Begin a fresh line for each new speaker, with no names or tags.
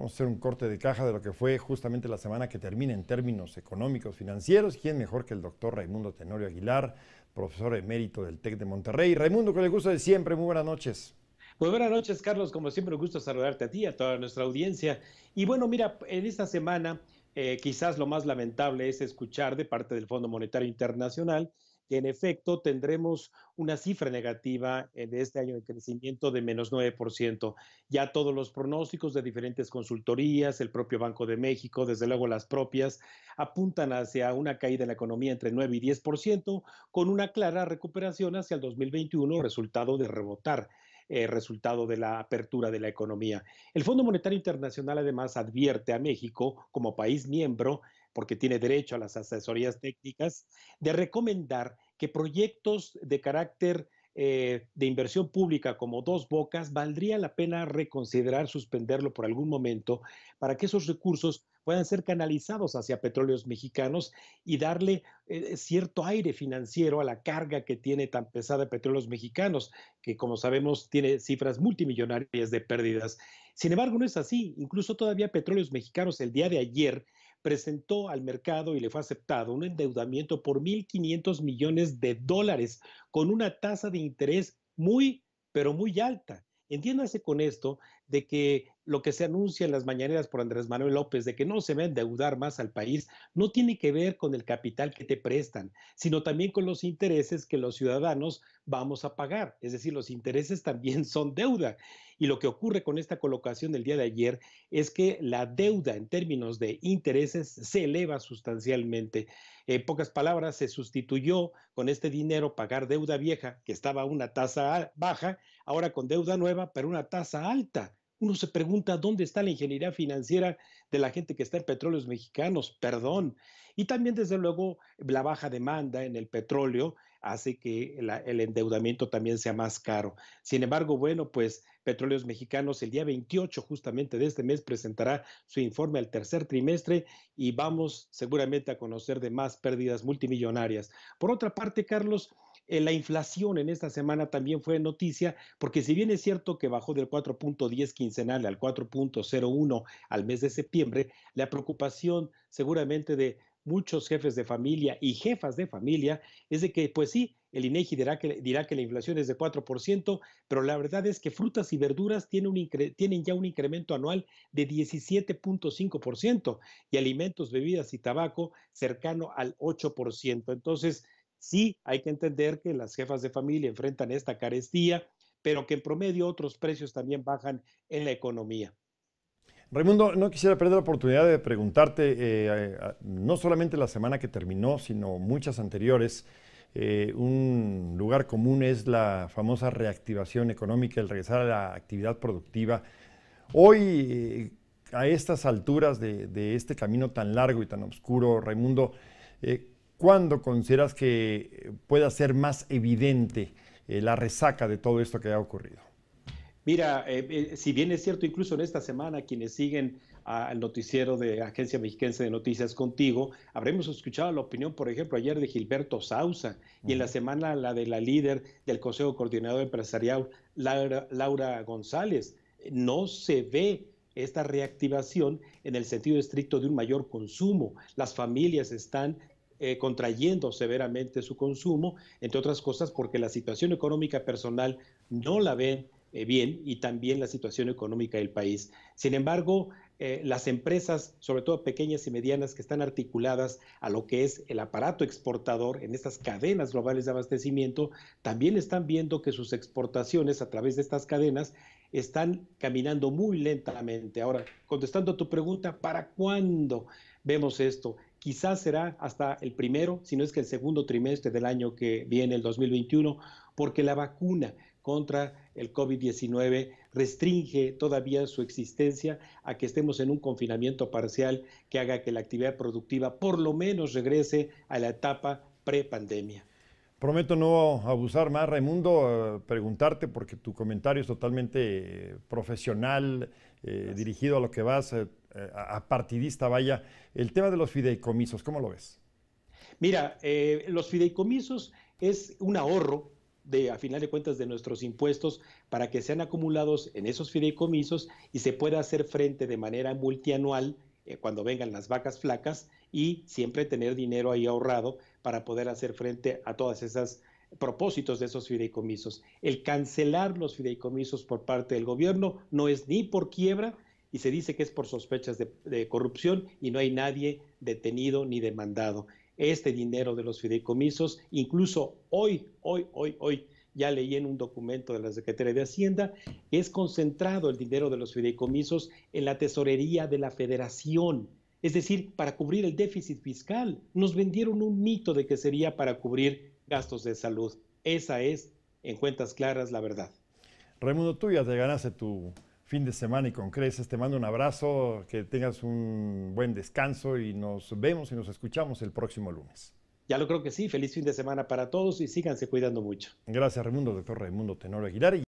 Vamos a hacer un corte de caja de lo que fue justamente la semana que termina en términos económicos, financieros. ¿Quién mejor que el doctor Raimundo Tenorio Aguilar, profesor emérito del TEC de Monterrey? Raimundo, con el gusto de siempre, muy buenas noches.
Muy buenas noches, Carlos. Como siempre, un gusto saludarte a ti, a toda nuestra audiencia. Y bueno, mira, en esta semana eh, quizás lo más lamentable es escuchar de parte del Fondo Monetario Internacional que en efecto tendremos una cifra negativa eh, de este año de crecimiento de menos 9%. Ya todos los pronósticos de diferentes consultorías, el propio Banco de México, desde luego las propias, apuntan hacia una caída en la economía entre 9 y 10%, con una clara recuperación hacia el 2021, resultado de rebotar. Eh, resultado de la apertura de la economía. El Fondo Monetario Internacional además advierte a México como país miembro porque tiene derecho a las asesorías técnicas, de recomendar que proyectos de carácter eh, de inversión pública como dos bocas, valdría la pena reconsiderar suspenderlo por algún momento para que esos recursos puedan ser canalizados hacia petróleos mexicanos y darle eh, cierto aire financiero a la carga que tiene tan pesada petróleos mexicanos, que como sabemos tiene cifras multimillonarias de pérdidas. Sin embargo, no es así. Incluso todavía petróleos mexicanos el día de ayer presentó al mercado y le fue aceptado un endeudamiento por 1.500 millones de dólares con una tasa de interés muy, pero muy alta. Entiéndase con esto de que lo que se anuncia en las mañaneras por Andrés Manuel López de que no se va a endeudar más al país, no tiene que ver con el capital que te prestan, sino también con los intereses que los ciudadanos vamos a pagar. Es decir, los intereses también son deuda. Y lo que ocurre con esta colocación del día de ayer es que la deuda en términos de intereses se eleva sustancialmente. En pocas palabras, se sustituyó con este dinero pagar deuda vieja, que estaba a una tasa baja, ahora con deuda nueva, pero una tasa alta. Uno se pregunta dónde está la ingeniería financiera de la gente que está en petróleos mexicanos, perdón. Y también, desde luego, la baja demanda en el petróleo hace que el endeudamiento también sea más caro. Sin embargo, bueno, pues Petróleos Mexicanos el día 28 justamente de este mes presentará su informe al tercer trimestre y vamos seguramente a conocer de más pérdidas multimillonarias. Por otra parte, Carlos, eh, la inflación en esta semana también fue noticia, porque si bien es cierto que bajó del 4.10 quincenal al 4.01 al mes de septiembre, la preocupación seguramente de muchos jefes de familia y jefas de familia es de que, pues sí, el INEGI e dirá que, la inflación es de 4%, pero la verdad es que frutas y verduras tienen ya un incremento anual de 17.5% y alimentos, bebidas y tabaco cercano al 8%. Entonces, Sí, hay que entender que las jefas de familia enfrentan esta carestía, pero que en promedio otros precios también bajan en la economía.
Raimundo, no quisiera perder la oportunidad de preguntarte, eh, no solamente la semana que terminó, sino muchas anteriores, eh, un lugar común es la famosa reactivación económica, el regresar a la actividad productiva. Hoy, a estas alturas de, este camino tan largo y tan oscuro, Raimundo, eh, ¿Cuándo consideras que eh, pueda ser más evidente eh, la resaca de todo esto que ha ocurrido?
Mira, eh, si bien es cierto, incluso en esta semana, quienes siguen al noticiero de Agencia Mexicana de Noticias contigo, habremos escuchado la opinión, por ejemplo, ayer de Gilberto Sausa y en la semana la de la líder del Consejo Coordinador Empresarial, Laura González. No se ve esta reactivación en el sentido estricto de un mayor consumo. Las familias están eh, contrayendo severamente su consumo, entre otras cosas porque la situación económica personal no la ve eh, bien y también la situación económica del país. Sin embargo, eh, las empresas, sobre todo pequeñas y medianas, que están articuladas a lo que es el aparato exportador en estas cadenas globales de abastecimiento, también están viendo que sus exportaciones a través de estas cadenas están caminando muy lentamente. Ahora, contestando a tu pregunta, ¿para cuándo vemos esto? quizás será hasta el primero, si no es que el segundo trimestre del año que viene, el 2021, porque la vacuna contra el COVID-19 restringe todavía su existencia a que estemos en un confinamiento parcial que haga que la actividad productiva por lo menos regrese a la etapa prepandemia.
Prometo no abusar más, Raimundo, eh, preguntarte porque tu comentario es totalmente eh, profesional, eh, dirigido a lo que vas, a partidista, vaya. El tema de los fideicomisos, ¿cómo lo ves?
Mira, los fideicomisos es un ahorro de, a final de cuentas, de nuestros impuestos para que sean acumulados en esos fideicomisos y se pueda hacer frente de manera multianual eh, cuando vengan las vacas flacas y siempre tener dinero ahí ahorrado para poder hacer frente a todas esas propósitos de esos fideicomisos. El cancelar los fideicomisos por parte del gobierno no es ni por quiebra y se dice que es por sospechas de, de corrupción y no hay nadie detenido ni demandado. Este dinero de los fideicomisos, incluso hoy, hoy, hoy, hoy, ya leí en un documento de la Secretaría de Hacienda, es concentrado el dinero de los fideicomisos en la tesorería de la federación, es decir, para cubrir el déficit fiscal. Nos vendieron un mito de que sería para cubrir gastos de salud. Esa es, en cuentas claras, la verdad.
Raimundo, tú ya te ganaste tu fin de semana y con creces. Te mando un abrazo, que tengas un buen descanso y nos vemos y nos escuchamos el próximo lunes.
Ya lo creo que sí. Feliz fin de semana para todos y síganse cuidando mucho. Gracias, Raimundo, doctor Raimundo Tenorio
Aguilar.